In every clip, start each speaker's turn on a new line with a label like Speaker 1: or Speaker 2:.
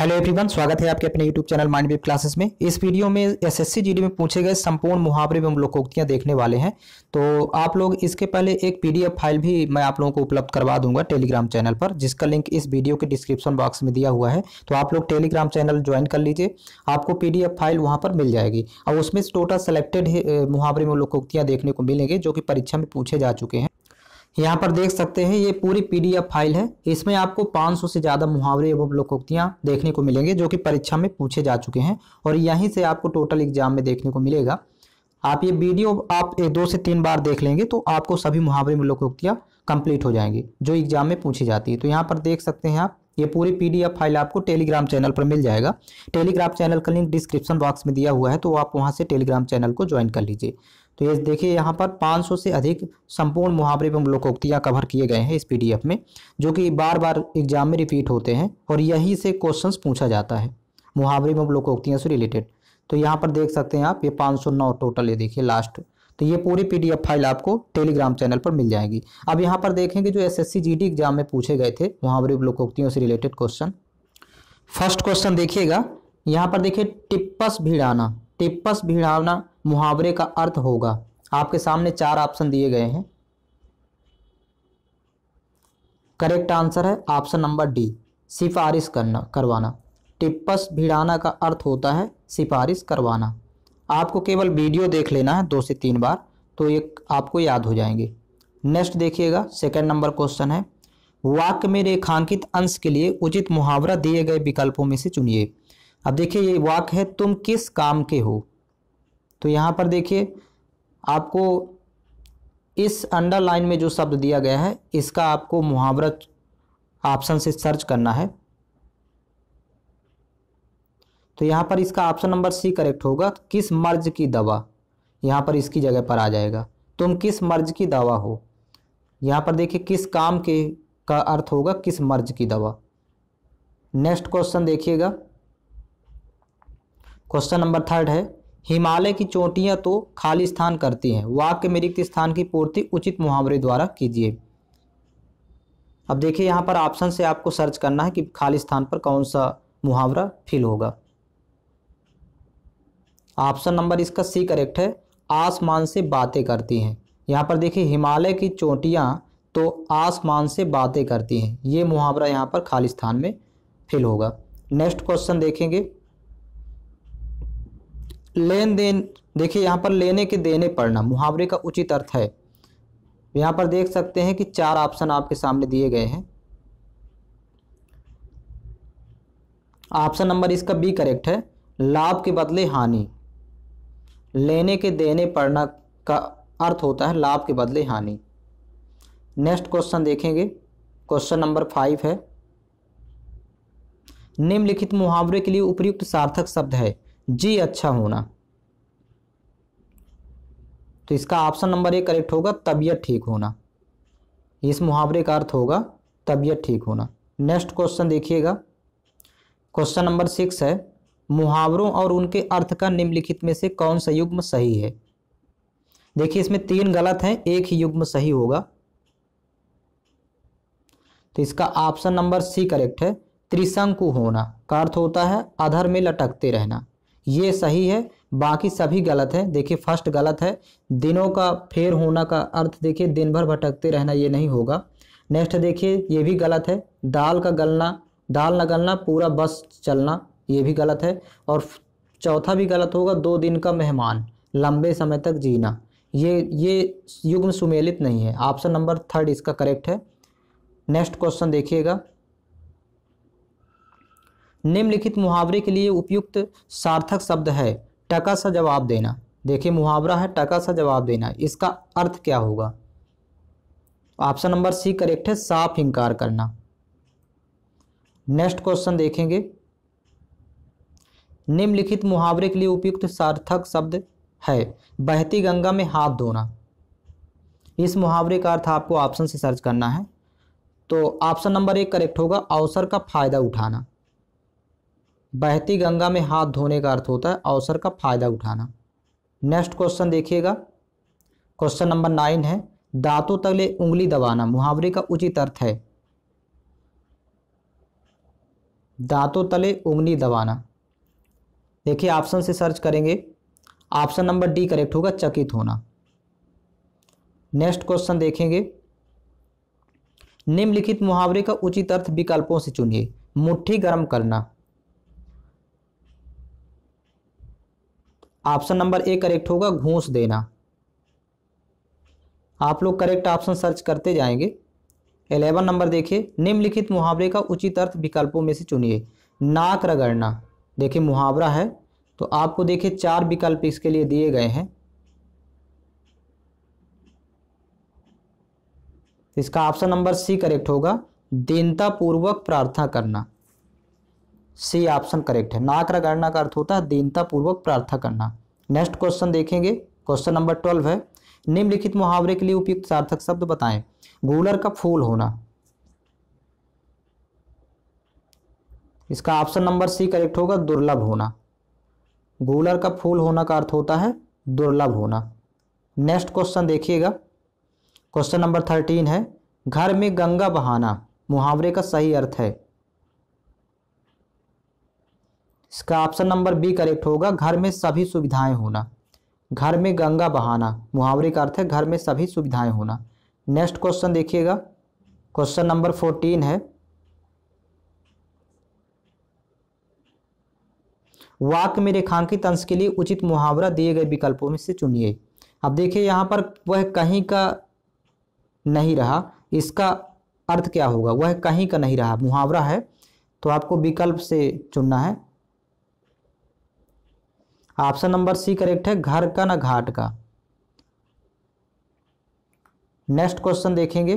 Speaker 1: hello everyone स्वागत है आपके अपने YouTube channel mind web classes में इस वीडियो में एसएससी जीडी में पूछे गए संपूर्ण मुहावरे एवं लोकोक्तियां देखने वाले हैं तो आप लोग इसके पहले एक पीडीएफ फाइल भी मैं आप लोगों को उपलब्ध करवा दूंगा टेलीग्राम चैनल पर जिसका लिंक इस वीडियो के डिस्क्रिप्शन बॉक्स में दिया हुआ है तो आप लोग टेलीग्राम चैनल ज्वाइन कर लीजिए आपको पी फाइल वहाँ पर मिल जाएगी और उसमें टोटल सेलेक्टेड मुहावरे में लोकोक्तियाँ देखने को मिलेंगे जो कि परीक्षा में पूछे जा चुके हैं यहाँ पर देख सकते हैं ये पूरी पीडीएफ फाइल है इसमें आपको 500 से ज़्यादा मुहावरे एवं लोकोक्तियाँ देखने को मिलेंगे जो कि परीक्षा में पूछे जा चुके हैं और यहीं से आपको टोटल एग्जाम में देखने को मिलेगा आप ये वीडियो आप एक दो से तीन बार देख लेंगे तो आपको सभी मुहावरे में लोकोक्तियाँ कंप्लीट हो जाएंगी जो एग्जाम में पूछी जाती है तो यहाँ पर देख सकते हैं आप ये पूरी पीडीएफ फाइल आपको टेलीग्राम चैनल पर मिल जाएगा टेलीग्राम चैनल का लिंक डिस्क्रिप्शन बॉक्स में दिया हुआ है तो आप वहाँ से टेलीग्राम चैनल को ज्वाइन कर लीजिए तो ये देखिए यहाँ पर 500 से अधिक संपूर्ण मुहावरे एवं लोकोक्तियाँ कवर किए गए हैं इस पीडीएफ में जो कि बार बार एग्जाम में रिपीट होते हैं और यही से क्वेश्चंस पूछा जाता है मुहावरे एवं लोकोक्तियाँ से रिलेटेड तो यहाँ पर देख सकते हैं आप ये पाँच टोटल ये देखिए लास्ट तो ये पूरी पी फाइल आपको टेलीग्राम चैनल पर मिल जाएगी अब यहाँ पर देखेंगे जो एस एस एग्जाम में पूछे गए थे मुहावरे एवं लोकोक्तियों से रिलेटेड क्वेश्चन फर्स्ट क्वेश्चन देखिएगा यहाँ पर देखिए टिप्पस भिड़ाना टिप्पस भिड़ावना मुहावरे का अर्थ होगा आपके सामने चार ऑप्शन दिए गए हैं करेक्ट आंसर है ऑप्शन नंबर डी सिफारिश करना करवाना टिप्पस भिड़ाना का अर्थ होता है सिफारिश करवाना आपको केवल वीडियो देख लेना है दो से तीन बार तो ये आपको याद हो जाएंगे नेक्स्ट देखिएगा सेकंड नंबर क्वेश्चन है वाक्य में रेखांकित अंश के लिए उचित मुहावरा दिए गए विकल्पों में से चुनिए अब देखिए ये वाक है तुम किस काम के हो तो यहाँ पर देखिए आपको इस अंडरलाइन में जो शब्द दिया गया है इसका आपको मुहावरा ऑप्शन से सर्च करना है तो यहाँ पर इसका ऑप्शन नंबर सी करेक्ट होगा किस मर्ज की दवा यहाँ पर इसकी जगह पर आ जाएगा तुम किस मर्ज की दवा हो यहाँ पर देखिए किस काम के का अर्थ होगा किस मर्ज की दवा नेक्स्ट क्वेश्चन देखिएगा क्वेश्चन नंबर थर्ड है हिमालय की चोटियां तो खाली स्थान करती हैं वाक्य में रिक्त स्थान की पूर्ति उचित मुहावरे द्वारा कीजिए अब देखिए यहाँ पर ऑप्शन से आपको सर्च करना है कि खाली स्थान पर कौन सा मुहावरा फिल होगा ऑप्शन नंबर इसका सी करेक्ट है आसमान से बातें करती हैं यहाँ पर देखिए हिमालय की चोटियाँ तो आसमान से बातें करती हैं ये मुहावरा यहाँ पर खालिस्तान में फिल होगा नेक्स्ट क्वेश्चन देखेंगे लेन देन देखिए यहाँ पर लेने के देने पड़ना मुहावरे का उचित अर्थ है यहाँ पर देख सकते हैं कि चार ऑप्शन आपके सामने दिए गए हैं ऑप्शन नंबर इसका बी करेक्ट है लाभ के बदले हानि लेने के देने पड़ना का अर्थ होता है लाभ के बदले हानि नेक्स्ट क्वेश्चन देखेंगे क्वेश्चन नंबर फाइव है निम्नलिखित मुहावरे के लिए उपयुक्त सार्थक शब्द है जी अच्छा होना तो इसका ऑप्शन नंबर ए करेक्ट होगा तबियत ठीक होना इस मुहावरे का अर्थ होगा तबियत ठीक होना नेक्स्ट क्वेश्चन देखिएगा क्वेश्चन नंबर सिक्स है मुहावरों और उनके अर्थ का निम्नलिखित में से कौन सा युग्म सही है देखिए इसमें तीन गलत हैं एक ही युग्म सही होगा तो इसका ऑप्शन नंबर सी करेक्ट है त्रिशंकु होना का अर्थ होता है अधर में लटकते रहना ये सही है बाकी सभी गलत है देखिए फर्स्ट गलत है दिनों का फेर होना का अर्थ देखिए दिन भर भटकते रहना ये नहीं होगा नेक्स्ट देखिए ये भी गलत है दाल का गलना दाल न गलना पूरा बस चलना ये भी गलत है और चौथा भी गलत होगा दो दिन का मेहमान लंबे समय तक जीना ये ये युग्म सुमेलित नहीं है ऑप्शन नंबर थर्ड इसका करेक्ट है नेक्स्ट क्वेश्चन देखिएगा निम्नलिखित मुहावरे के लिए उपयुक्त सार्थक शब्द है टका सा जवाब देना देखिए मुहावरा है टका सा जवाब देना इसका अर्थ क्या होगा ऑप्शन नंबर सी करेक्ट है साफ इंकार करना नेक्स्ट क्वेश्चन देखेंगे निम्नलिखित मुहावरे के लिए उपयुक्त सार्थक शब्द है बहती गंगा में हाथ धोना इस मुहावरे का अर्थ आपको ऑप्शन से सर्च करना है तो ऑप्शन नंबर एक करेक्ट होगा अवसर का फायदा उठाना बहती गंगा में हाथ धोने का अर्थ होता है अवसर का फायदा उठाना नेक्स्ट क्वेश्चन देखिएगा क्वेश्चन नंबर नाइन है दांतों तले उंगली दबाना मुहावरे का उचित अर्थ है दांतों तले उंगली दबाना देखिए ऑप्शन से सर्च करेंगे ऑप्शन नंबर डी करेक्ट होगा चकित होना नेक्स्ट क्वेश्चन देखेंगे निम्नलिखित मुहावरे का उचित अर्थ विकल्पों से चुनिए मुट्ठी गर्म करना ऑप्शन नंबर ए करेक्ट होगा घूस देना आप लोग करेक्ट ऑप्शन सर्च करते जाएंगे एलेवन नंबर देखिए निम्नलिखित मुहावरे का उचित अर्थ विकल्पों में से चुनिए नाक रगड़ना देखिए मुहावरा है तो आपको देखिए चार विकल्प इसके लिए दिए गए हैं इसका ऑप्शन नंबर सी करेक्ट होगा दीनतापूर्वक प्रार्थना करना सी ऑप्शन करेक्ट है नाक रगड़ना का अर्थ होता है दीनता पूर्वक प्रार्थना करना नेक्स्ट क्वेश्चन देखेंगे क्वेश्चन नंबर ट्वेल्व है निम्नलिखित मुहावरे के लिए उपयुक्त सार्थक शब्द बताएं गूलर का फूल होना इसका ऑप्शन नंबर सी करेक्ट होगा दुर्लभ होना गूलर का फूल होना का अर्थ होता है दुर्लभ होना नेक्स्ट क्वेश्चन देखिएगा क्वेश्चन नंबर थर्टीन है घर में गंगा बहाना मुहावरे का सही अर्थ है इसका ऑप्शन नंबर बी करेक्ट होगा घर में सभी सुविधाएं होना घर में गंगा बहाना मुहावरे का अर्थ है घर में सभी सुविधाएं होना नेक्स्ट क्वेश्चन देखिएगा क्वेश्चन नंबर फोर्टीन है वाक में रेखांकित अंश के लिए उचित मुहावरा दिए गए विकल्पों में से चुनिए अब देखिए यहाँ पर वह कहीं का नहीं रहा इसका अर्थ क्या होगा वह कहीं का नहीं रहा मुहावरा है तो आपको विकल्प से चुनना है ऑप्शन नंबर सी करेक्ट है घर का ना घाट का नेक्स्ट क्वेश्चन देखेंगे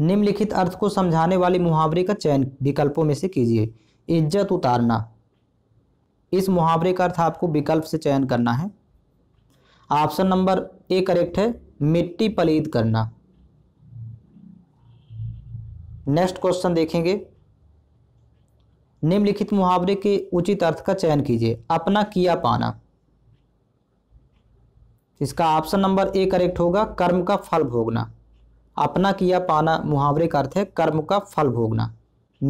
Speaker 1: निम्नलिखित अर्थ को समझाने वाले मुहावरे का चयन विकल्पों में से कीजिए इज्जत उतारना इस मुहावरे का अर्थ आपको विकल्प से चयन करना है ऑप्शन नंबर ए करेक्ट है मिट्टी पलीद करना नेक्स्ट क्वेश्चन देखेंगे निम्नलिखित मुहावरे के उचित अर्थ का चयन कीजिए अपना किया पाना इसका ऑप्शन नंबर ए करेक्ट होगा कर्म का फल भोगना अपना किया पाना मुहावरे का अर्थ है कर्म का फल भोगना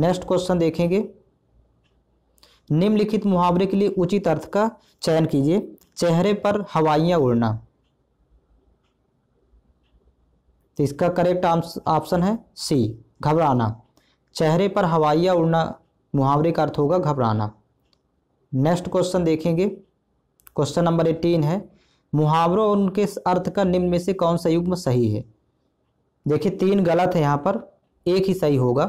Speaker 1: नेक्स्ट क्वेश्चन देखेंगे निम्नलिखित मुहावरे के लिए उचित अर्थ का चयन कीजिए चेहरे पर हवाइयां उड़ना तो इसका करेक्ट ऑप्शन है सी घबराना चेहरे पर हवाइयां उड़ना मुहावरे का अर्थ होगा घबराना नेक्स्ट क्वेश्चन देखेंगे क्वेश्चन नंबर एटीन है मुहावरों और उनके अर्थ का निम्न में से कौन सा युग्म सही है देखिए तीन गलत है यहाँ पर एक ही सही होगा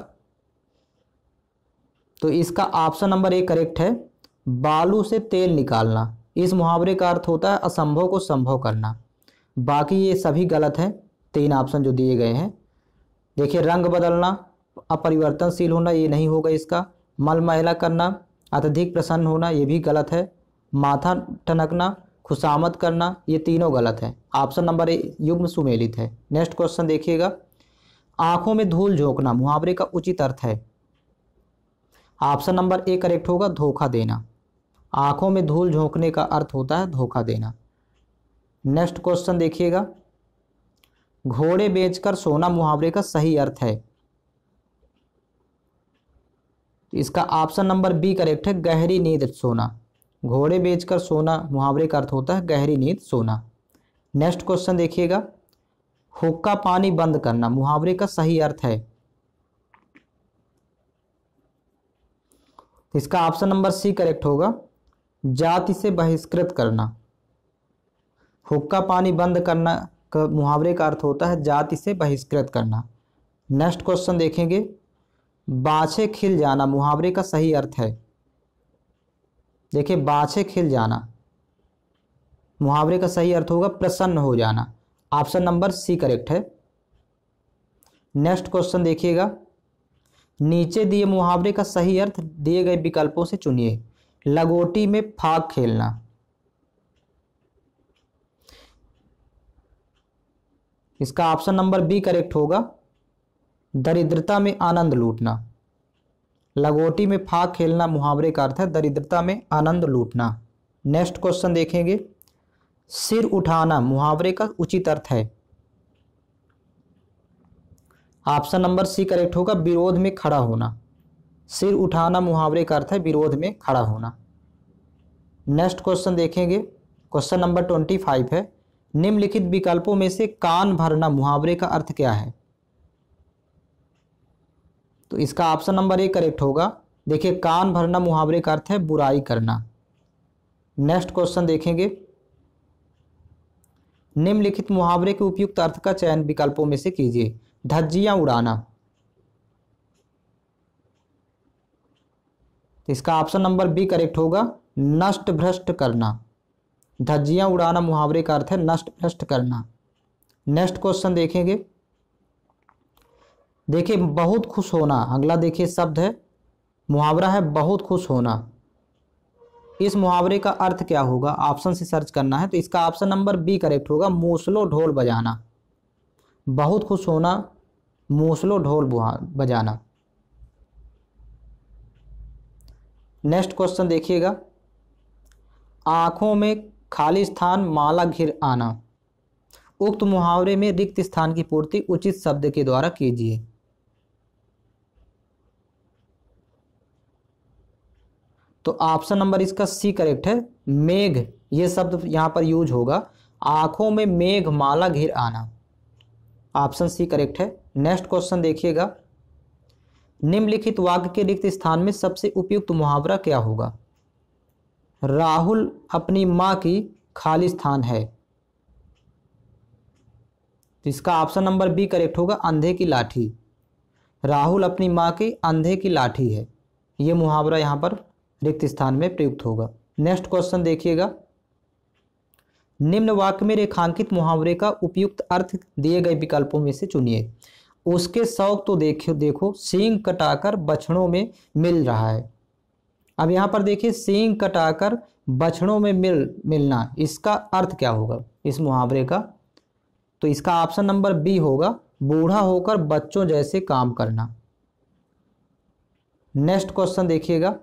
Speaker 1: तो इसका ऑप्शन नंबर एक करेक्ट है बालू से तेल निकालना इस मुहावरे का अर्थ होता है असंभव को संभव करना बाकी ये सभी गलत हैं तीन ऑप्शन जो दिए गए हैं देखिए रंग बदलना अपरिवर्तनशील होना ये नहीं होगा इसका मल करना अत्यधिक प्रसन्न होना ये भी गलत है माथा ठनकना खुशामद करना ये तीनों गलत है ऑप्शन नंबर ए युग्म सुमेलित है नेक्स्ट क्वेश्चन देखिएगा आंखों में धूल झोंकना मुहावरे का उचित अर्थ है ऑप्शन नंबर ए करेक्ट होगा धोखा देना आंखों में धूल झोंकने का अर्थ होता है धोखा देना नेक्स्ट क्वेश्चन देखिएगा घोड़े बेचकर सोना मुहावरे का सही अर्थ है तो इसका ऑप्शन नंबर बी करेक्ट है गहरी नींद सोना घोड़े बेचकर सोना मुहावरे का अर्थ होता है गहरी नींद सोना नेक्स्ट क्वेश्चन देखिएगा हुक्का पानी बंद करना मुहावरे का सही अर्थ है तो इसका ऑप्शन नंबर सी करेक्ट होगा जाति से बहिष्कृत करना हुक्का पानी बंद करना का मुहावरे का अर्थ होता है जाति से बहिष्कृत करना नेक्स्ट क्वेश्चन देखेंगे बाछे खिल जाना मुहावरे का सही अर्थ है देखिए बाछे खिल जाना मुहावरे का सही अर्थ होगा प्रसन्न हो जाना ऑप्शन नंबर सी करेक्ट है नेक्स्ट क्वेश्चन देखिएगा नीचे दिए मुहावरे का सही अर्थ दिए गए विकल्पों से चुनिए लगोटी में फाग खेलना इसका ऑप्शन नंबर बी करेक्ट होगा दरिद्रता में आनंद लूटना लगोटी में फाक खेलना मुहावरे का अर्थ है दरिद्रता में आनंद लूटना नेक्स्ट क्वेश्चन देखेंगे सिर उठाना मुहावरे का उचित अर्थ है ऑप्शन नंबर सी करेक्ट होगा विरोध में खड़ा होना सिर उठाना मुहावरे का अर्थ है विरोध में खड़ा होना नेक्स्ट क्वेश्चन देखेंगे क्वेश्चन नंबर ट्वेंटी फाइव है निम्नलिखित विकल्पों में से कान भरना मुहावरे का अर्थ क्या है तो इसका ऑप्शन नंबर ए करेक्ट होगा देखिए कान भरना मुहावरे का अर्थ है बुराई करना नेक्स्ट क्वेश्चन देखेंगे निम्नलिखित मुहावरे के उपयुक्त अर्थ का चयन विकल्पों में से कीजिए धज्जियां उड़ाना तो इसका ऑप्शन नंबर बी करेक्ट होगा नष्ट भ्रष्ट करना धज्जियां उड़ाना मुहावरे का अर्थ है नष्ट भ्रष्ट करना नेक्स्ट क्वेश्चन देखेंगे देखिए बहुत खुश होना अगला देखिए शब्द है मुहावरा है बहुत खुश होना इस मुहावरे का अर्थ क्या होगा ऑप्शन से सर्च करना है तो इसका ऑप्शन नंबर बी करेक्ट होगा मूसलो ढोल बजाना बहुत खुश होना मूसलो ढोल बजाना नेक्स्ट क्वेश्चन देखिएगा आंखों में खाली स्थान माला घिर आना उक्त मुहावरे में रिक्त स्थान की पूर्ति उचित शब्द के द्वारा कीजिए तो ऑप्शन नंबर इसका सी करेक्ट है मेघ ये शब्द यहाँ पर यूज होगा आंखों में मेघ माला घिर आना ऑप्शन सी करेक्ट है नेक्स्ट क्वेश्चन देखिएगा निम्नलिखित वाक्य के रिक्त स्थान में सबसे उपयुक्त मुहावरा क्या होगा राहुल अपनी माँ की खाली स्थान है तो इसका ऑप्शन नंबर बी करेक्ट होगा अंधे की लाठी राहुल अपनी माँ की अंधे की लाठी है ये मुहावरा यहाँ पर रिक्त स्थान में प्रयुक्त होगा नेक्स्ट क्वेश्चन देखिएगा निम्न वाक्य में रेखांकित मुहावरे का उपयुक्त अर्थ दिए गए विकल्पों में से चुनिए उसके शौक तो देखो देखो सींग कटाकर बछड़ों में मिल रहा है अब यहाँ पर देखिए सींग कटाकर बछड़ों में मिल मिलना इसका अर्थ क्या होगा इस मुहावरे का तो इसका ऑप्शन नंबर बी होगा बूढ़ा होकर बच्चों जैसे काम करना नेक्स्ट क्वेश्चन देखिएगा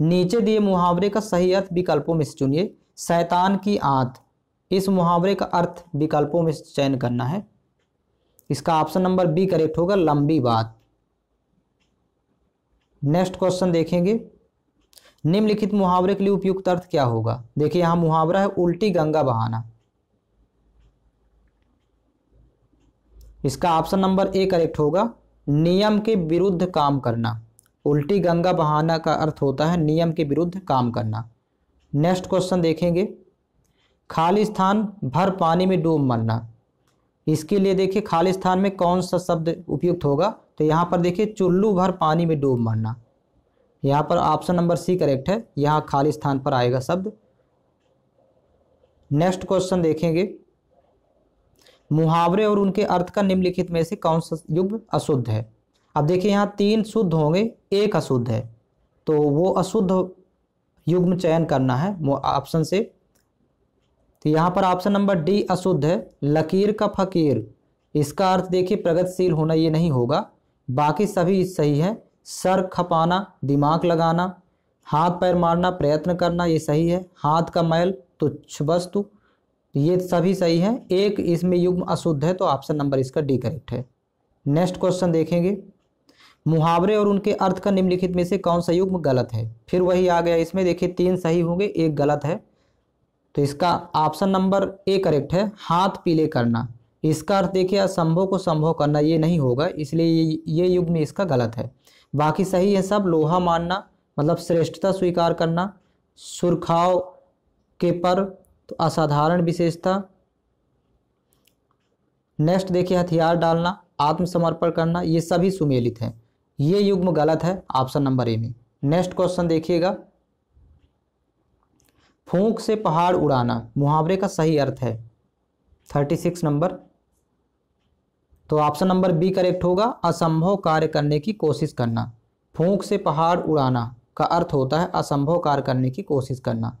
Speaker 1: नीचे दिए मुहावरे का सही अर्थ विकल्पों में से चुनिए शैतान की आंत इस मुहावरे का अर्थ विकल्पों में से चयन करना है इसका ऑप्शन नंबर बी करेक्ट होगा लंबी बात नेक्स्ट क्वेश्चन देखेंगे निम्नलिखित मुहावरे के लिए उपयुक्त अर्थ क्या होगा देखिए यहां मुहावरा है उल्टी गंगा बहाना इसका ऑप्शन नंबर ए करेक्ट होगा नियम के विरुद्ध काम करना उल्टी गंगा बहाना का अर्थ होता है नियम के विरुद्ध काम करना नेक्स्ट क्वेश्चन देखेंगे खाली स्थान भर पानी में डूब मरना इसके लिए देखिए खाली स्थान में कौन सा शब्द उपयुक्त होगा तो यहाँ पर देखिए चुल्लू भर पानी में डूब मरना यहाँ पर ऑप्शन नंबर सी करेक्ट है यहाँ खाली स्थान पर आएगा शब्द नेक्स्ट क्वेश्चन देखेंगे मुहावरे और उनके अर्थ का निम्नलिखित में से कौन सा युग अशुद्ध है अब देखिए यहाँ तीन शुद्ध होंगे एक अशुद्ध है तो वो अशुद्ध युग्म चयन करना है ऑप्शन से तो यहाँ पर ऑप्शन नंबर डी अशुद्ध है लकीर का फकीर इसका अर्थ देखिए प्रगतिशील होना ये नहीं होगा बाकी सभी सही है सर खपाना दिमाग लगाना हाथ पैर मारना प्रयत्न करना ये सही है हाथ का मैल तुच्छ वस्तु ये सभी सही है एक इसमें युग्म अशुद्ध है तो ऑप्शन नंबर इसका डी करेक्ट है नेक्स्ट क्वेश्चन देखेंगे मुहावरे और उनके अर्थ का निम्नलिखित में से कौन सा युग्म गलत है फिर वही आ गया इसमें देखिए तीन सही होंगे एक गलत है तो इसका ऑप्शन नंबर ए करेक्ट है हाथ पीले करना इसका अर्थ देखिए असंभव को संभव करना ये नहीं होगा इसलिए ये ये युग में इसका गलत है बाकी सही है सब लोहा मानना मतलब श्रेष्ठता स्वीकार करना सुरखाव के पर तो असाधारण विशेषता नेक्स्ट देखिए हथियार डालना आत्मसमर्पण करना ये सभी सुमेलित हैं ये युग्म गलत है ऑप्शन नंबर ए में नेक्स्ट क्वेश्चन देखिएगा फूंक से पहाड़ उड़ाना मुहावरे का सही अर्थ है थर्टी सिक्स नंबर तो ऑप्शन नंबर बी करेक्ट होगा असंभव कार्य करने की कोशिश करना फूंक से पहाड़ उड़ाना का अर्थ होता है असंभव कार्य करने की कोशिश करना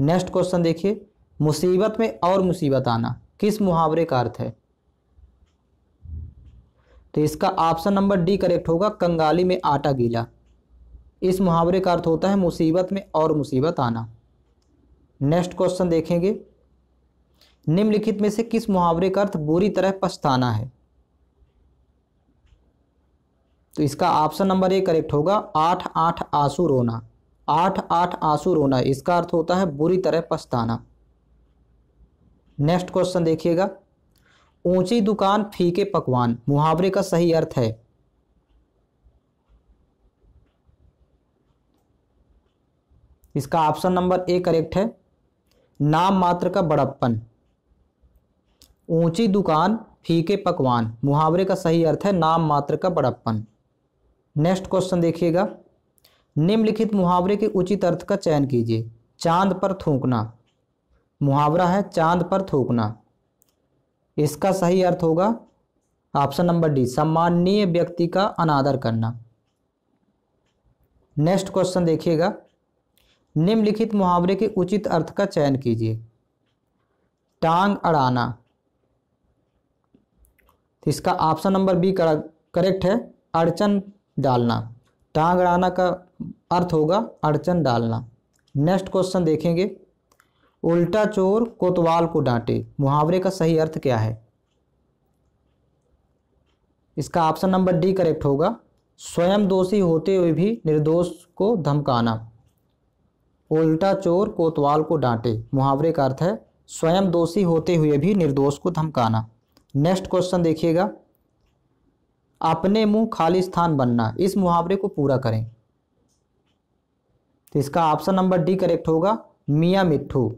Speaker 1: नेक्स्ट क्वेश्चन देखिए मुसीबत में और मुसीबत आना किस मुहावरे का अर्थ है तो इसका ऑप्शन नंबर डी करेक्ट होगा कंगाली में आटा गीला इस मुहावरे का अर्थ होता है मुसीबत में और मुसीबत आना नेक्स्ट क्वेश्चन देखेंगे निम्नलिखित में से किस मुहावरे का अर्थ बुरी तरह पछताना है तो इसका ऑप्शन नंबर ए करेक्ट होगा आठ आठ आंसू रोना आठ आठ आंसू रोना इसका अर्थ होता है बुरी तरह पछताना नेक्स्ट क्वेश्चन देखिएगा ऊंची दुकान फीके पकवान मुहावरे का सही अर्थ है इसका ऑप्शन नंबर ए करेक्ट है नाम मात्र का बड़प्पन ऊंची दुकान फीके पकवान मुहावरे का सही अर्थ है नाम मात्र का बड़प्पन नेक्स्ट क्वेश्चन देखिएगा निम्नलिखित मुहावरे के उचित अर्थ का चयन कीजिए चांद पर थूकना मुहावरा है चांद पर थूकना इसका सही अर्थ होगा ऑप्शन नंबर डी सम्माननीय व्यक्ति का अनादर करना नेक्स्ट क्वेश्चन देखिएगा निम्नलिखित मुहावरे के उचित अर्थ का चयन कीजिए टांग अड़ाना इसका ऑप्शन नंबर बी करेक्ट है अड़चन डालना टांग अड़ाना का अर्थ होगा अड़चन डालना नेक्स्ट क्वेश्चन देखेंगे उल्टा चोर कोतवाल को डांटे मुहावरे का सही अर्थ क्या है इसका ऑप्शन नंबर डी करेक्ट होगा स्वयं दोषी होते हुए भी निर्दोष को धमकाना उल्टा चोर कोतवाल को डांटे मुहावरे का अर्थ है स्वयं दोषी होते हुए भी निर्दोष को धमकाना नेक्स्ट क्वेश्चन देखिएगा अपने मुंह खाली स्थान बनना इस मुहावरे को पूरा करें तो इसका ऑप्शन नंबर डी करेक्ट होगा मियाँ मिट्ठू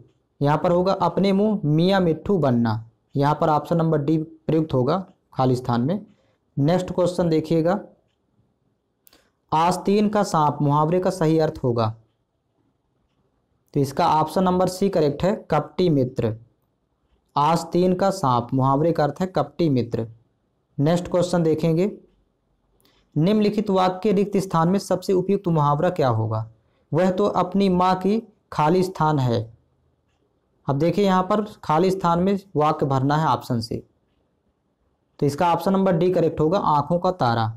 Speaker 1: यहाँ पर होगा अपने मुंह मियाँ मिट्ठू बनना यहाँ पर ऑप्शन नंबर डी प्रयुक्त होगा खाली स्थान में नेक्स्ट क्वेश्चन देखिएगा आस्तीन का सांप मुहावरे का सही अर्थ होगा तो इसका ऑप्शन नंबर सी करेक्ट है कपटी मित्र आस्तीन का सांप मुहावरे का अर्थ है कपटी मित्र नेक्स्ट क्वेश्चन देखेंगे निम्नलिखित वाक्य रिक्त स्थान में सबसे उपयुक्त मुहावरा क्या होगा वह तो अपनी माँ की खाली स्थान है अब देखिए यहाँ पर खाली स्थान में वाक्य भरना है ऑप्शन से तो इसका ऑप्शन नंबर डी करेक्ट होगा आँखों का तारा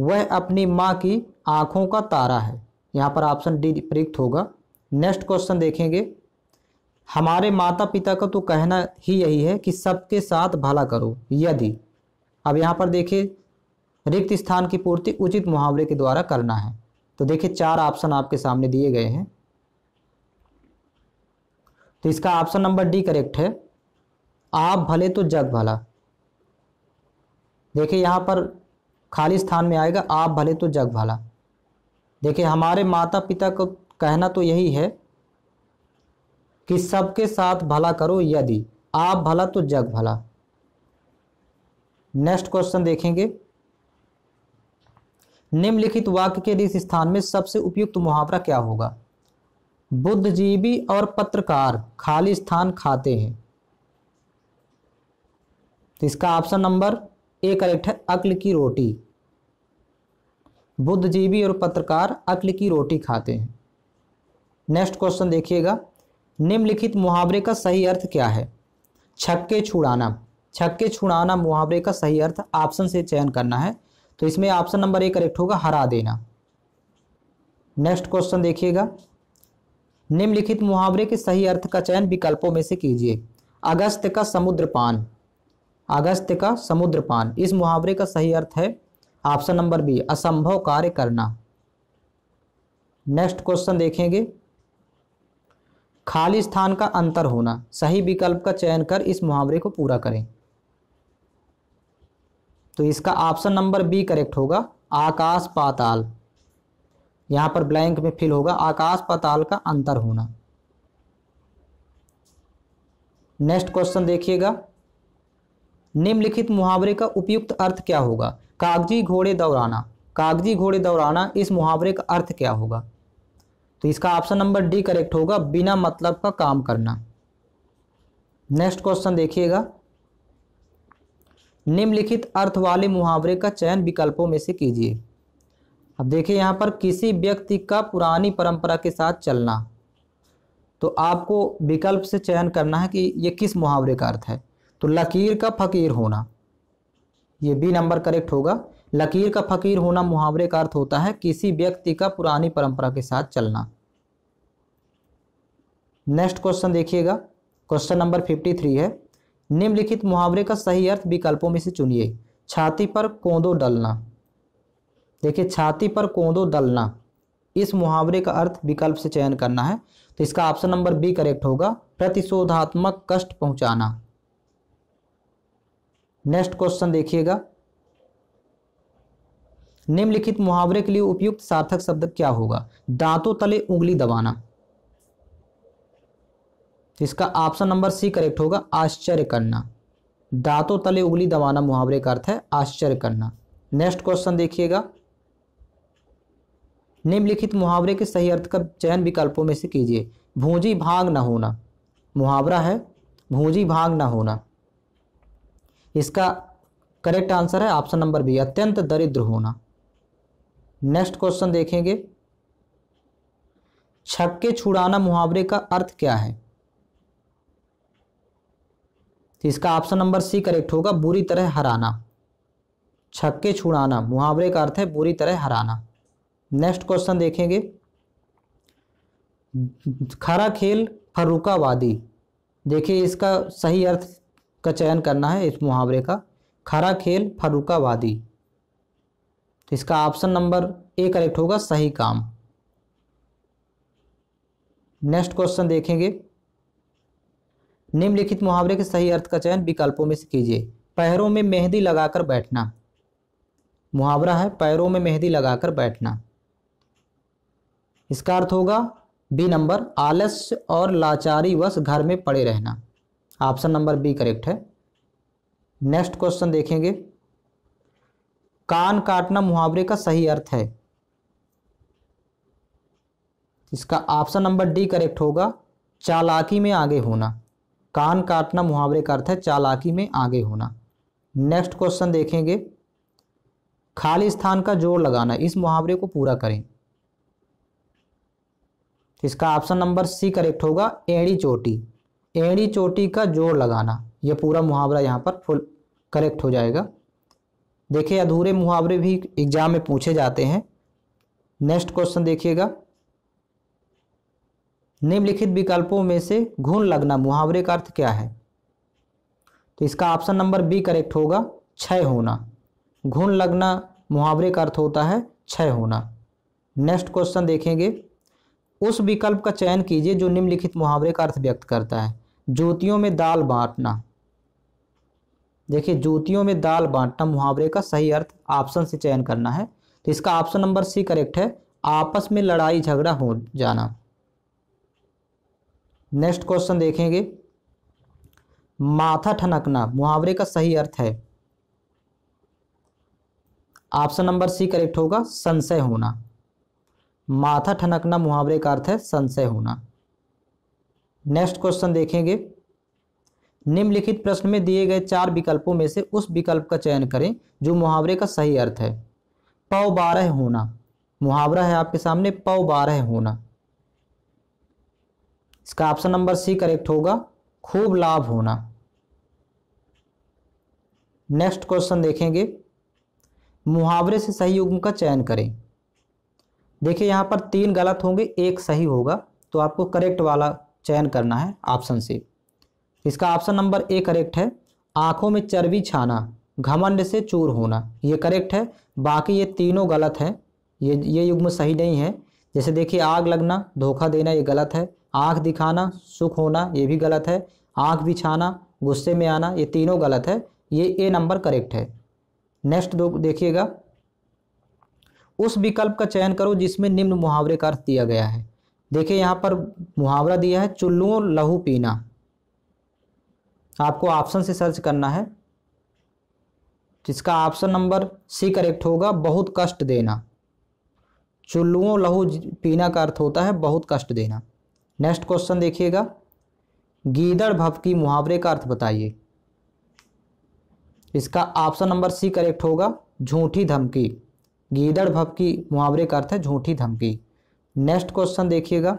Speaker 1: वह अपनी माँ की आँखों का तारा है यहाँ पर ऑप्शन डी प्रयुक्त होगा नेक्स्ट क्वेश्चन देखेंगे हमारे माता पिता का तो कहना ही यही है कि सबके साथ भला करो यदि अब यहाँ पर देखिए रिक्त स्थान की पूर्ति उचित मुहावरे के द्वारा करना है तो देखिए चार ऑप्शन आपके सामने दिए गए हैं तो इसका ऑप्शन नंबर डी करेक्ट है आप भले तो जग भला देखिए यहाँ पर खाली स्थान में आएगा आप भले तो जग भला देखिए हमारे माता पिता को कहना तो यही है कि सबके साथ भला करो यदि आप भला तो जग भला नेक्स्ट क्वेश्चन देखेंगे निम्नलिखित वाक्य के इस स्थान में सबसे उपयुक्त मुहावरा क्या होगा बुद्धिजीवी और पत्रकार खाली स्थान खाते हैं तो इसका ऑप्शन नंबर ए करेक्ट है अक्ल की रोटी बुद्धजीवी और पत्रकार अक्ल की रोटी खाते हैं नेक्स्ट क्वेश्चन देखिएगा निम्नलिखित मुहावरे का सही अर्थ क्या है छक्के छुड़ाना छक्के छुड़ाना मुहावरे का सही अर्थ ऑप्शन से चयन करना है तो इसमें ऑप्शन नंबर ए करेक्ट होगा हरा देना नेक्स्ट क्वेश्चन देखिएगा निम्नलिखित मुहावरे के सही अर्थ का चयन विकल्पों में से कीजिए अगस्त का समुद्रपान अगस्त का समुद्रपान इस मुहावरे का सही अर्थ है ऑप्शन नंबर बी असंभव कार्य करना नेक्स्ट क्वेश्चन देखेंगे खाली स्थान का अंतर होना सही विकल्प का चयन कर इस मुहावरे को पूरा करें तो इसका ऑप्शन नंबर बी करेक्ट होगा आकाश पाताल यहां पर ब्लैंक में फिल होगा आकाश पताल का अंतर होना नेक्स्ट क्वेश्चन देखिएगा निम्नलिखित मुहावरे का उपयुक्त अर्थ क्या होगा कागजी घोड़े दौड़ाना कागजी घोड़े दौड़ाना इस मुहावरे का अर्थ क्या होगा तो इसका ऑप्शन नंबर डी करेक्ट होगा बिना मतलब का काम करना नेक्स्ट क्वेश्चन देखिएगा निम्नलिखित अर्थ वाले मुहावरे का चयन विकल्पों में से कीजिए अब देखिए यहाँ पर किसी व्यक्ति का पुरानी परंपरा के साथ चलना तो आपको विकल्प से चयन करना है कि ये किस मुहावरे का अर्थ है तो लकीर का फ़कीर होना ये बी नंबर करेक्ट होगा लकीर का फ़कीर होना मुहावरे का अर्थ होता है किसी व्यक्ति का पुरानी परंपरा के साथ चलना नेक्स्ट क्वेश्चन देखिएगा क्वेश्चन नंबर फिफ्टी थ्री है निम्नलिखित मुहावरे का सही अर्थ विकल्पों में से चुनिए छाती पर कोंदो डलना देखिए छाती पर कोदो दलना इस मुहावरे का अर्थ विकल्प से चयन करना है तो इसका ऑप्शन नंबर बी करेक्ट होगा प्रतिशोधात्मक कष्ट पहुंचाना नेक्स्ट क्वेश्चन देखिएगा निम्नलिखित मुहावरे के लिए उपयुक्त सार्थक शब्द क्या होगा दांतों तले उंगली दबाना इसका ऑप्शन नंबर सी करेक्ट होगा आश्चर्य करना दांतों तले उंगली दबाना मुहावरे का अर्थ है आश्चर्य करना नेक्स्ट क्वेश्चन देखिएगा निम्नलिखित मुहावरे के सही अर्थ का चयन विकल्पों में से कीजिए भूंजी भाग ना होना मुहावरा है भूंजी भाग ना होना इसका करेक्ट आंसर है ऑप्शन नंबर बी अत्यंत दरिद्र होना नेक्स्ट क्वेश्चन देखेंगे छक्के छुड़ाना मुहावरे का अर्थ क्या है इसका ऑप्शन नंबर सी करेक्ट होगा बुरी तरह हराना छक्के छुड़ाना मुहावरे का अर्थ है बुरी तरह हराना नेक्स्ट क्वेश्चन देखेंगे खरा खेल फर्रुकाबादी देखिए इसका सही अर्थ का चयन करना है इस मुहावरे का खरा खेल फर्रुकाबादी तो इसका ऑप्शन नंबर ए करेक्ट होगा सही काम नेक्स्ट क्वेश्चन देखेंगे निम्नलिखित मुहावरे के सही अर्थ का चयन विकल्पों में से कीजिए पैरों में मेहंदी लगाकर बैठना मुहावरा है पैरों में मेहंदी लगाकर बैठना इसका अर्थ होगा बी नंबर आलस्य और लाचारी वश घर में पड़े रहना ऑप्शन नंबर बी करेक्ट है नेक्स्ट क्वेश्चन देखेंगे कान काटना मुहावरे का सही अर्थ है इसका ऑप्शन नंबर डी करेक्ट होगा चालाकी में आगे होना कान काटना मुहावरे का अर्थ है चालाकी में आगे होना नेक्स्ट क्वेश्चन देखेंगे खाली स्थान का जोड़ लगाना इस मुहावरे को पूरा करें इसका ऑप्शन नंबर सी करेक्ट होगा एड़ी चोटी एड़ी चोटी का जोड़ लगाना यह पूरा मुहावरा यहाँ पर फुल करेक्ट हो जाएगा देखिए अधूरे मुहावरे भी एग्जाम में पूछे जाते हैं नेक्स्ट क्वेश्चन देखिएगा निम्नलिखित विकल्पों में से घुन लगना मुहावरे का अर्थ क्या है तो इसका ऑप्शन नंबर बी करेक्ट होगा छय होना घुन लगना मुहावरे का अर्थ होता है छय होना नेक्स्ट क्वेश्चन देखेंगे उस विकल्प का चयन कीजिए जो निम्नलिखित मुहावरे का अर्थ व्यक्त करता है ज्योतियों में दाल बांटना देखिए ज्योतियों में दाल बांटना मुहावरे का सही अर्थ ऑप्शन से चयन करना है तो इसका ऑप्शन नंबर सी करेक्ट है आपस में लड़ाई झगड़ा हो जाना नेक्स्ट क्वेश्चन देखेंगे माथा ठनकना मुहावरे का सही अर्थ है ऑप्शन नंबर सी करेक्ट होगा संशय होना माथा ठनकना मुहावरे का अर्थ है संशय होना नेक्स्ट क्वेश्चन देखेंगे निम्नलिखित प्रश्न में दिए गए चार विकल्पों में से उस विकल्प का चयन करें जो मुहावरे का सही अर्थ है पौ बारह होना मुहावरा है आपके सामने पौ बारह होना इसका ऑप्शन नंबर सी करेक्ट होगा खूब लाभ होना नेक्स्ट क्वेश्चन देखेंगे मुहावरे से सही युग्म का चयन करें देखिए यहाँ पर तीन गलत होंगे एक सही होगा तो आपको करेक्ट वाला चयन करना है ऑप्शन सी इसका ऑप्शन नंबर ए करेक्ट है आँखों में चर्बी छाना घमंड से चूर होना ये करेक्ट है बाकी ये तीनों गलत हैं ये ये युग्म सही नहीं है जैसे देखिए आग लगना धोखा देना ये गलत है आँख दिखाना सुख होना ये भी गलत है आँख बिछाना गुस्से में आना ये तीनों गलत है ये ए नंबर करेक्ट है नेक्स्ट दो देखिएगा उस विकल्प का चयन करो जिसमें निम्न मुहावरे का अर्थ दिया गया है देखिए यहाँ पर मुहावरा दिया है चुल्लू लहू पीना आपको ऑप्शन से सर्च करना है जिसका ऑप्शन नंबर सी करेक्ट होगा बहुत कष्ट देना चुल्लुओं लहू पीना का अर्थ होता है बहुत कष्ट देना नेक्स्ट क्वेश्चन देखिएगा गीदड़ भव की मुहावरे का अर्थ बताइए इसका ऑप्शन नंबर सी करेक्ट होगा झूठी धमकी गीदड़ की मुहावरे का अर्थ है झूठी धमकी नेक्स्ट क्वेश्चन देखिएगा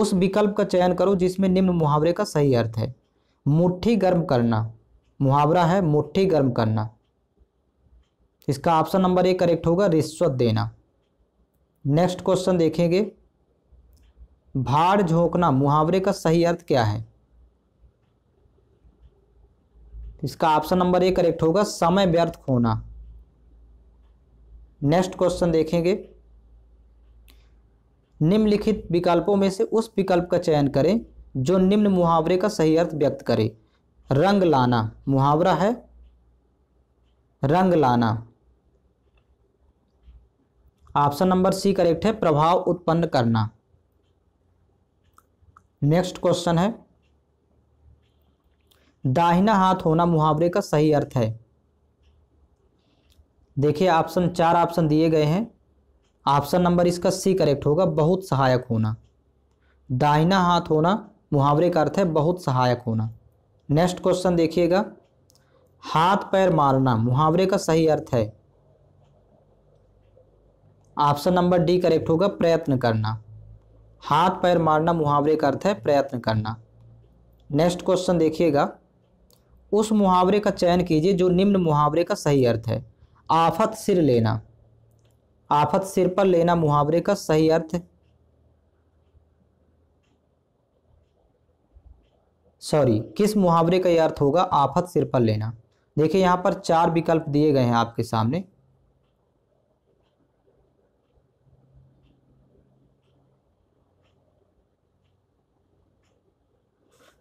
Speaker 1: उस विकल्प का चयन करो जिसमें निम्न मुहावरे का सही अर्थ है मुट्ठी गर्म करना मुहावरा है मुट्ठी गर्म करना इसका ऑप्शन नंबर ए करेक्ट होगा रिश्वत देना नेक्स्ट क्वेश्चन देखेंगे भाड़ झोंकना मुहावरे का सही अर्थ क्या है इसका ऑप्शन नंबर ए करेक्ट होगा समय व्यर्थ खोना नेक्स्ट क्वेश्चन देखेंगे निम्नलिखित विकल्पों में से उस विकल्प का चयन करें जो निम्न मुहावरे का सही अर्थ व्यक्त करे रंग लाना मुहावरा है रंग लाना ऑप्शन नंबर सी करेक्ट है प्रभाव उत्पन्न करना नेक्स्ट क्वेश्चन है दाहिना हाथ होना मुहावरे का सही अर्थ है देखिए ऑप्शन चार ऑप्शन दिए गए हैं ऑप्शन नंबर इसका सी करेक्ट होगा बहुत सहायक होना दाहिना हाथ होना मुहावरे का अर्थ है बहुत सहायक होना नेक्स्ट क्वेश्चन देखिएगा हाथ पैर मारना मुहावरे का सही अर्थ है ऑप्शन नंबर डी करेक्ट होगा प्रयत्न करना हाथ पैर मारना मुहावरे का अर्थ है प्रयत्न करना नेक्स्ट क्वेश्चन देखिएगा उस मुहावरे का चयन कीजिए जो निम्न मुहावरे का सही अर्थ है आफत सिर लेना आफत सिर पर लेना मुहावरे का सही अर्थ सॉरी किस मुहावरे का यह अर्थ होगा आफत सिर पर लेना देखिए यहां पर चार विकल्प दिए गए हैं आपके सामने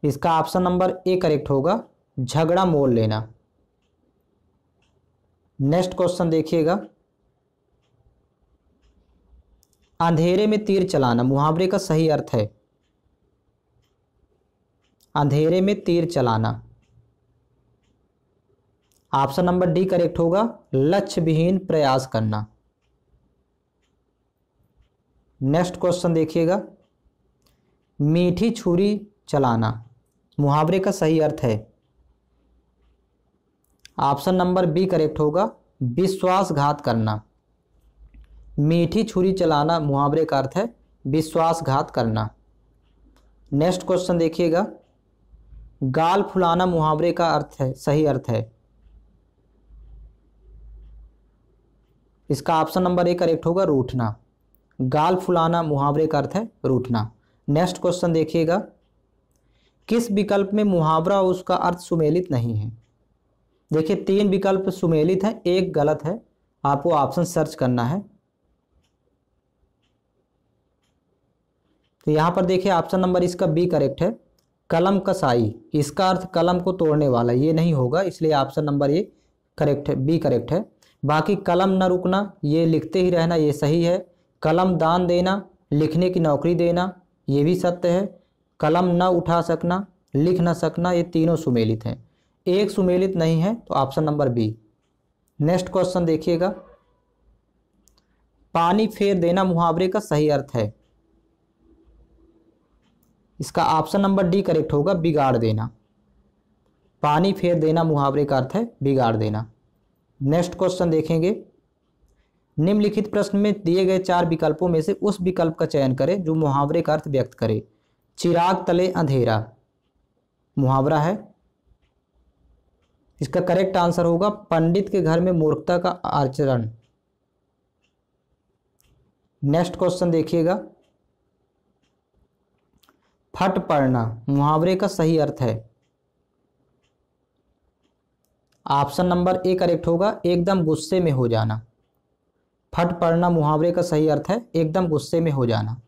Speaker 1: इसका ऑप्शन नंबर ए करेक्ट होगा झगड़ा मोल लेना नेक्स्ट क्वेश्चन देखिएगा अंधेरे में तीर चलाना मुहावरे का सही अर्थ है अंधेरे में तीर चलाना ऑप्शन नंबर डी करेक्ट होगा लक्ष्य विहीन प्रयास करना नेक्स्ट क्वेश्चन देखिएगा मीठी छुरी चलाना मुहावरे का सही अर्थ है ऑप्शन नंबर बी करेक्ट होगा विश्वासघात करना मीठी छुरी चलाना मुहावरे का अर्थ है विश्वासघात करना नेक्स्ट क्वेश्चन देखिएगा गाल फुलाना मुहावरे का अर्थ है सही अर्थ है इसका ऑप्शन नंबर ए करेक्ट होगा रूठना गाल फुलाना मुहावरे का अर्थ है रूठना नेक्स्ट क्वेश्चन देखिएगा किस विकल्प में मुहावरा और उसका अर्थ सुमेलित नहीं है देखिए तीन विकल्प सुमेलित है एक गलत है आपको ऑप्शन सर्च करना है तो यहाँ पर देखिए ऑप्शन नंबर इसका बी करेक्ट है कलम कसाई इसका अर्थ कलम को तोड़ने वाला ये नहीं होगा इसलिए ऑप्शन नंबर ए करेक्ट है बी करेक्ट है बाकी कलम न रुकना ये लिखते ही रहना ये सही है कलम दान देना लिखने की नौकरी देना ये भी सत्य है कलम न उठा सकना लिख न सकना ये तीनों सुमेलित हैं एक सुमेलित नहीं है तो option number B next question देखिएगा पानी फेर देना मुहावरे का सही अर्थ है इसका ऑप्शन नंबर डी करेक्ट होगा बिगाड़ देना पानी फेर देना मुहावरे का अर्थ है बिगाड़ देना नेक्स्ट क्वेश्चन देखेंगे निम्नलिखित प्रश्न में दिए गए चार विकल्पों में से उस विकल्प का चयन करें जो मुहावरे का अर्थ व्यक्त करे चिराग तले अंधेरा मुहावरा है इसका करेक्ट आंसर होगा पंडित के घर में मूर्खता का आचरण नेक्स्ट क्वेश्चन देखिएगा फट पड़ना मुहावरे का सही अर्थ है ऑप्शन नंबर ए करेक्ट होगा एकदम गुस्से में हो जाना फट पड़ना मुहावरे का सही अर्थ है एकदम गुस्से में हो जाना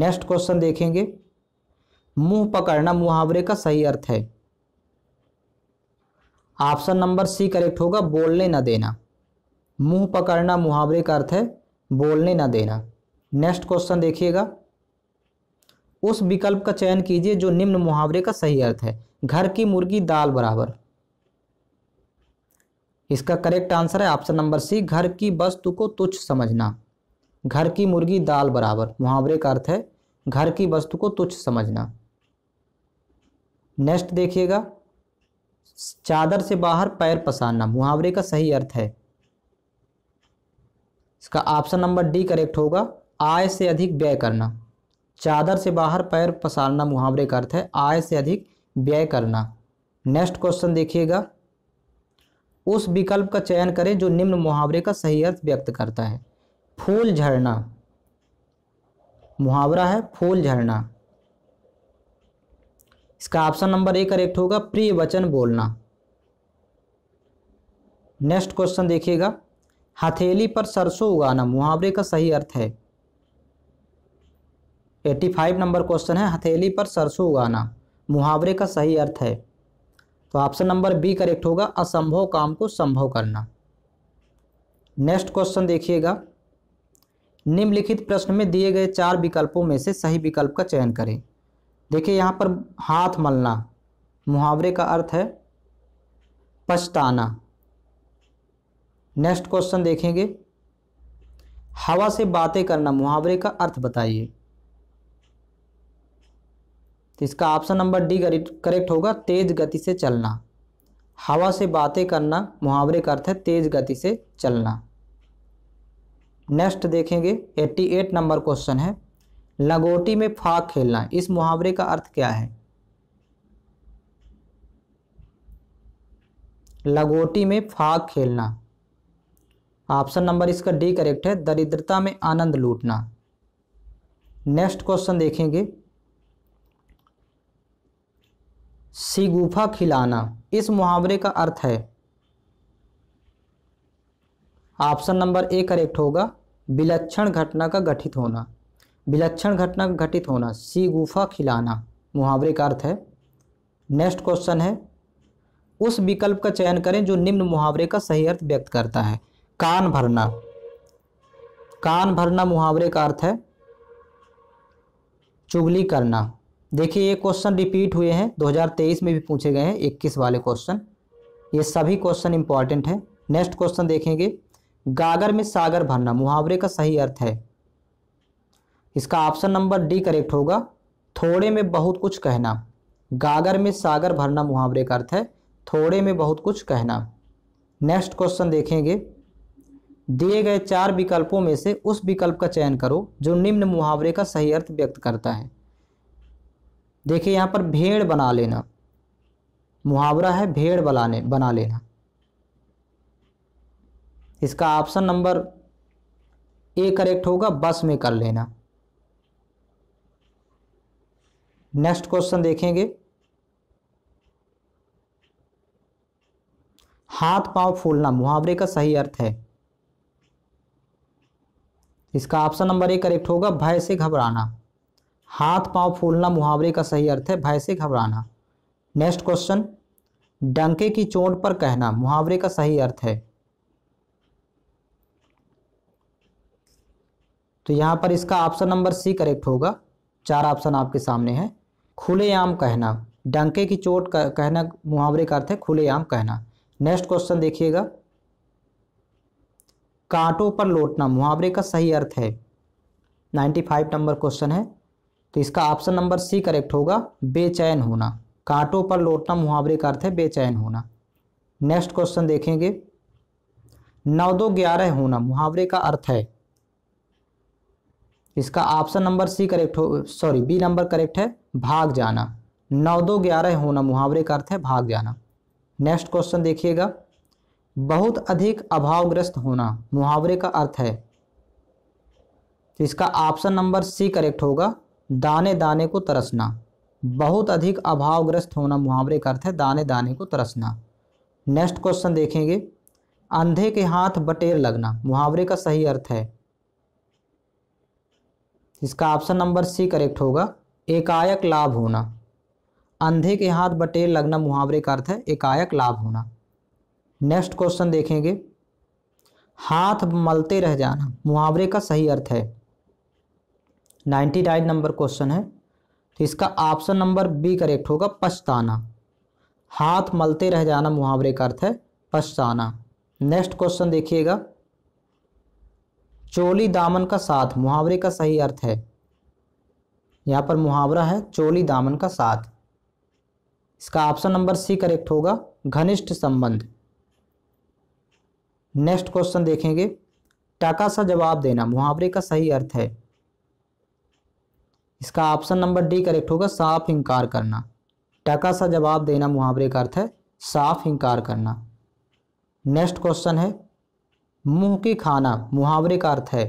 Speaker 1: नेक्स्ट क्वेश्चन देखेंगे मुंह पकड़ना मुहावरे का सही अर्थ है ऑप्शन नंबर सी करेक्ट होगा बोलने न देना मुंह पकड़ना मुहावरे का अर्थ है बोलने न देना नेक्स्ट क्वेश्चन देखिएगा उस विकल्प का चयन कीजिए जो निम्न मुहावरे का सही अर्थ है घर की मुर्गी दाल बराबर इसका करेक्ट आंसर है ऑप्शन नंबर सी घर की वस्तु को तुच्छ समझना घर की मुर्गी दाल बराबर मुहावरे का अर्थ है घर की वस्तु को तुच्छ समझना नेक्स्ट देखिएगा चादर से बाहर पैर पसारना मुहावरे का सही अर्थ है इसका ऑप्शन नंबर डी करेक्ट होगा आय से अधिक व्यय करना चादर से बाहर पैर पसारना मुहावरे का अर्थ है आय से अधिक व्यय करना नेक्स्ट क्वेश्चन देखिएगा उस विकल्प का चयन करें जो निम्न मुहावरे का सही अर्थ व्यक्त करता है फूल झरना मुहावरा है फूल झरना इसका ऑप्शन नंबर ए करेक्ट होगा प्रिय वचन बोलना नेक्स्ट क्वेश्चन देखिएगा हथेली पर सरसों उगाना मुहावरे का सही अर्थ है 85 नंबर क्वेश्चन है हथेली पर सरसों उगाना मुहावरे का सही अर्थ है तो ऑप्शन नंबर बी करेक्ट होगा असंभव काम को संभव करना नेक्स्ट क्वेश्चन देखिएगा निम्नलिखित प्रश्न में दिए गए चार विकल्पों में से सही विकल्प का चयन करें देखिए यहाँ पर हाथ मलना मुहावरे का अर्थ है पछताना नेक्स्ट क्वेश्चन देखेंगे हवा से बातें करना मुहावरे का अर्थ बताइए तो इसका ऑप्शन नंबर डी करेक्ट होगा तेज गति से चलना हवा से बातें करना मुहावरे का अर्थ है तेज गति से चलना नेक्स्ट देखेंगे एट्टी एट नंबर क्वेश्चन है लगोटी में फाक खेलना इस मुहावरे का अर्थ क्या है लगोटी में फाक खेलना ऑप्शन नंबर इसका डी करेक्ट है दरिद्रता में आनंद लूटना नेक्स्ट क्वेश्चन देखेंगे सिगुफा खिलाना इस मुहावरे का अर्थ है ऑप्शन नंबर ए करेक्ट होगा विलक्षण घटना का गठित होना विलक्षण घटना घटित होना सी गुफा खिलाना मुहावरे का अर्थ है नेक्स्ट क्वेश्चन है उस विकल्प का चयन करें जो निम्न मुहावरे का सही अर्थ व्यक्त करता है कान भरना कान भरना मुहावरे का अर्थ है चुगली करना देखिए ये क्वेश्चन रिपीट हुए हैं 2023 में भी पूछे गए हैं 21 वाले क्वेश्चन ये सभी क्वेश्चन इंपॉर्टेंट है नेक्स्ट क्वेश्चन देखेंगे गागर में सागर भरना मुहावरे का सही अर्थ है इसका ऑप्शन नंबर डी करेक्ट होगा थोड़े में बहुत कुछ कहना गागर में सागर भरना मुहावरे का अर्थ है थोड़े में बहुत कुछ कहना नेक्स्ट क्वेश्चन देखेंगे दिए गए चार विकल्पों में से उस विकल्प का चयन करो जो निम्न मुहावरे का सही अर्थ व्यक्त करता है देखिए यहाँ पर भेड़ बना लेना मुहावरा है भेड़ बनाने बना लेना इसका ऑप्शन नंबर ए करेक्ट होगा बस में कर लेना नेक्स्ट क्वेश्चन देखेंगे हाथ पांव फूलना मुहावरे का सही अर्थ है इसका ऑप्शन नंबर ए करेक्ट होगा भय से घबराना हाथ पांव फूलना मुहावरे का सही अर्थ है भय से घबराना नेक्स्ट क्वेश्चन डंके की चोट पर कहना मुहावरे का सही अर्थ है तो यहां पर इसका ऑप्शन नंबर सी करेक्ट होगा चार ऑप्शन आपके सामने है खुलेआम कहना डंके की चोट कहना मुहावरे का अर्थ है खुलेआम कहना नेक्स्ट क्वेश्चन देखिएगा कांटों पर लौटना मुहावरे का सही अर्थ है नाइन्टी फाइव नंबर क्वेश्चन है तो इसका ऑप्शन नंबर सी करेक्ट होगा बेचैन होना कांटों पर लौटना मुहावरे का अर्थ है बेचैन होना नेक्स्ट क्वेश्चन देखेंगे नौ दो ग्यारह होना मुहावरे का अर्थ है इसका ऑप्शन नंबर सी करेक्ट हो सॉरी बी नंबर करेक्ट है भाग जाना नौ दो ग्यारह होना मुहावरे का अर्थ है भाग जाना नेक्स्ट क्वेश्चन देखिएगा बहुत अधिक अभावग्रस्त होना मुहावरे का अर्थ है तो इसका ऑप्शन नंबर सी करेक्ट होगा दाने दाने को तरसना बहुत अधिक अभावग्रस्त होना मुहावरे का अर्थ है दाने दाने को तरसना नेक्स्ट क्वेश्चन देखेंगे अंधे के हाथ बटेर लगना मुहावरे का सही अर्थ है इसका ऑप्शन नंबर सी करेक्ट होगा एकायक लाभ होना अंधे के हाथ बटेर लगना मुहावरे का अर्थ है एकायक लाभ होना नेक्स्ट क्वेश्चन देखेंगे हाथ मलते रह जाना मुहावरे का सही अर्थ है नाइन्टी नाइन नंबर क्वेश्चन है तो इसका ऑप्शन नंबर बी करेक्ट होगा पछताना हाथ मलते रह जाना मुहावरे का अर्थ है पछताना नेक्स्ट क्वेश्चन देखिएगा चोली दामन का साथ मुहावरे का सही अर्थ है यहाँ पर मुहावरा है चोली दामन का साथ इसका ऑप्शन नंबर सी करेक्ट होगा घनिष्ठ संबंध नेक्स्ट क्वेश्चन देखेंगे टाका सा जवाब देना मुहावरे का सही अर्थ है इसका ऑप्शन नंबर डी करेक्ट होगा साफ इंकार करना टाका सा जवाब देना मुहावरे का अर्थ है साफ इंकार करना नेक्स्ट क्वेश्चन है मुंह के खाना मुहावरे का अर्थ है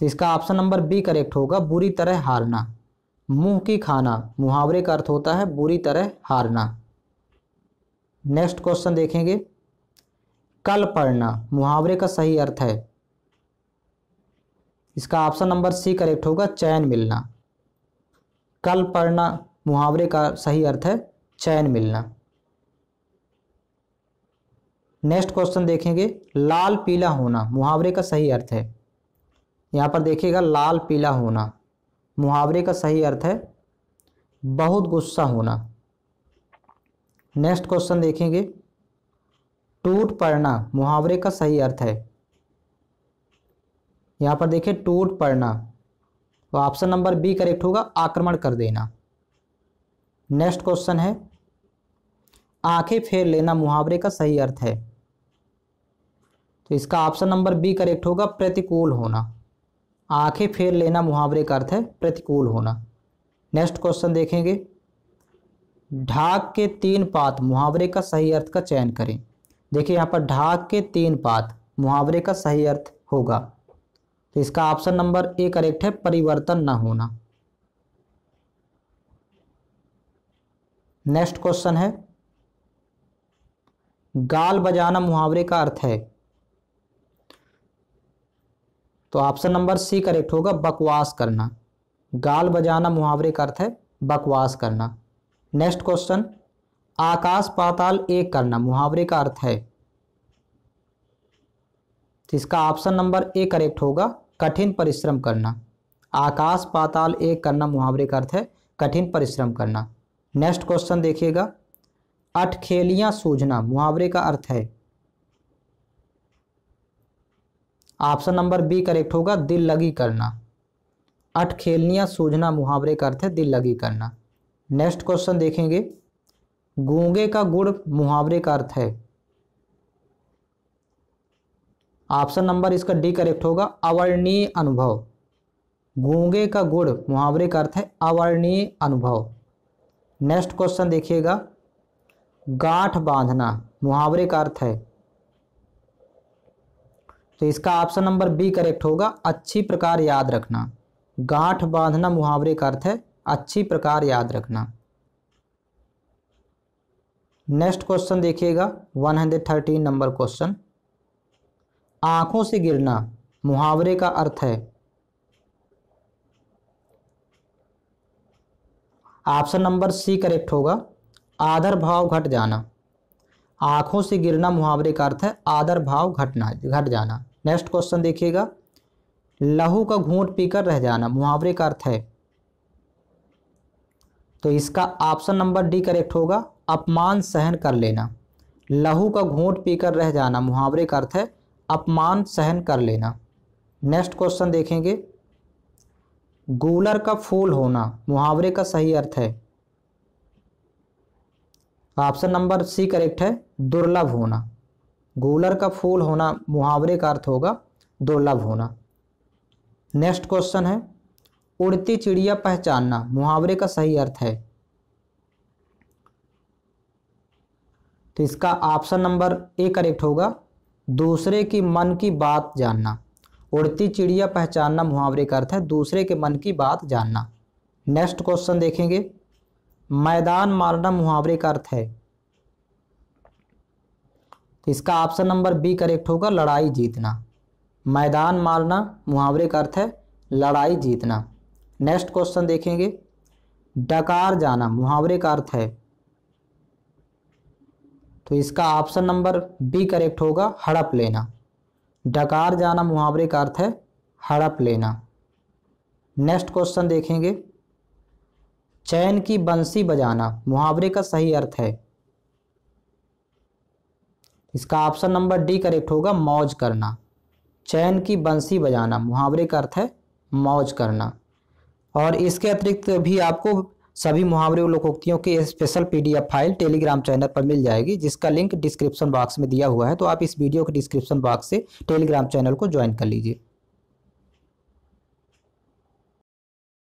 Speaker 1: तो इसका ऑप्शन नंबर बी करेक्ट होगा बुरी तरह हारना मुंह की खाना मुहावरे का अर्थ होता है बुरी तरह हारना नेक्स्ट क्वेश्चन देखेंगे कल पढ़ना मुहावरे का सही अर्थ है इसका ऑप्शन नंबर सी करेक्ट होगा चैन मिलना कल पढ़ना मुहावरे का सही अर्थ है चैन मिलना नेक्स्ट क्वेश्चन देखेंगे लाल पीला होना मुहावरे का सही अर्थ है यहाँ पर देखिएगा लाल पीला होना मुहावरे का सही अर्थ है बहुत गुस्सा होना नेक्स्ट क्वेश्चन देखेंगे टूट पड़ना मुहावरे का सही अर्थ है यहाँ पर देखिए टूट पड़ना तो ऑप्शन नंबर बी करेक्ट होगा आक्रमण कर देना नेक्स्ट क्वेश्चन है आंखें फेर लेना मुहावरे का सही अर्थ है तो इसका ऑप्शन नंबर बी करेक्ट होगा प्रतिकूल होना आंखें फेर लेना मुहावरे का अर्थ है प्रतिकूल होना नेक्स्ट क्वेश्चन देखेंगे ढाक के तीन पात मुहावरे का सही अर्थ का चयन करें देखिए यहाँ पर ढाक के तीन पात मुहावरे का सही अर्थ होगा तो इसका ऑप्शन नंबर ए करेक्ट है परिवर्तन न होना नेक्स्ट क्वेश्चन है गाल बजाना मुहावरे का अर्थ है तो ऑप्शन नंबर सी करेक्ट होगा बकवास करना गाल बजाना मुहावरे का अर्थ है बकवास करना नेक्स्ट क्वेश्चन आकाश पाताल एक करना मुहावरे का अर्थ है तो इसका ऑप्शन नंबर ए करेक्ट होगा कठिन परिश्रम करना आकाश पाताल एक करना मुहावरे का अर्थ है कठिन परिश्रम करना नेक्स्ट क्वेश्चन देखिएगा अठखेलियां सूझना मुहावरे का अर्थ है ऑप्शन नंबर बी करेक्ट होगा दिल लगी करना अठ खेलनिया सूझना मुहावरे का अर्थ है दिल लगी करना नेक्स्ट क्वेश्चन देखेंगे गूंगे का गुड़ मुहावरे का अर्थ है ऑप्शन नंबर इसका डी करेक्ट होगा अवर्णीय अनुभव गूंगे का गुड़ मुहावरे का अर्थ है अवर्णीय अनुभव नेक्स्ट क्वेश्चन देखिएगा गांठ बांधना मुहावरे का अर्थ है तो इसका ऑप्शन नंबर बी करेक्ट होगा अच्छी प्रकार याद रखना गांठ बांधना मुहावरे का अर्थ है अच्छी प्रकार याद रखना नेक्स्ट क्वेश्चन देखिएगा 113 नंबर क्वेश्चन आंखों से गिरना मुहावरे का अर्थ है ऑप्शन नंबर सी करेक्ट होगा आधर भाव घट जाना आंखों से गिरना मुहावरे का अर्थ है आदर भाव घटना घट जाना नेक्स्ट क्वेश्चन देखिएगा लहू का घूंट पीकर रह जाना मुहावरे का अर्थ है तो इसका ऑप्शन नंबर डी करेक्ट होगा अपमान सहन कर लेना लहू का घूंट पीकर रह जाना मुहावरे का अर्थ है अपमान सहन कर लेना नेक्स्ट क्वेश्चन देखेंगे गूलर का फूल होना मुहावरे का सही अर्थ है ऑप्शन नंबर सी करेक्ट है दुर्लभ होना गूलर का फूल होना मुहावरे का अर्थ होगा दुर्लभ होना नेक्स्ट क्वेश्चन है उड़ती चिड़िया पहचानना मुहावरे का सही अर्थ है तो इसका ऑप्शन नंबर ए करेक्ट होगा दूसरे की मन की बात जानना उड़ती चिड़िया पहचानना मुहावरे का अर्थ है दूसरे के मन की बात जानना नेक्स्ट क्वेश्चन देखेंगे मैदान मारना मुहावरे का अर्थ है तो इसका ऑप्शन नंबर बी करेक्ट होगा लड़ाई जीतना मैदान मारना मुहावरे का अर्थ है लड़ाई जीतना नेक्स्ट क्वेश्चन देखेंगे डकार जाना मुहावरे का अर्थ है तो इसका ऑप्शन नंबर बी करेक्ट होगा हड़प लेना डकार जाना मुहावरे का अर्थ है हड़प लेना नेक्स्ट क्वेश्चन देखेंगे चैन की बंसी बजाना मुहावरे का सही अर्थ है इसका ऑप्शन नंबर डी करेक्ट होगा मौज करना चैन की बंसी बजाना मुहावरे का अर्थ है मौज करना और इसके अतिरिक्त भी आपको सभी मुहावरे और लोकोक्तियों की special PDF file Telegram channel पर मिल जाएगी जिसका लिंक डिस्क्रिप्शन बॉक्स में दिया हुआ है तो आप इस वीडियो के डिस्क्रिप्शन बॉक्स से टेलीग्राम चैनल को ज्वाइन कर लीजिए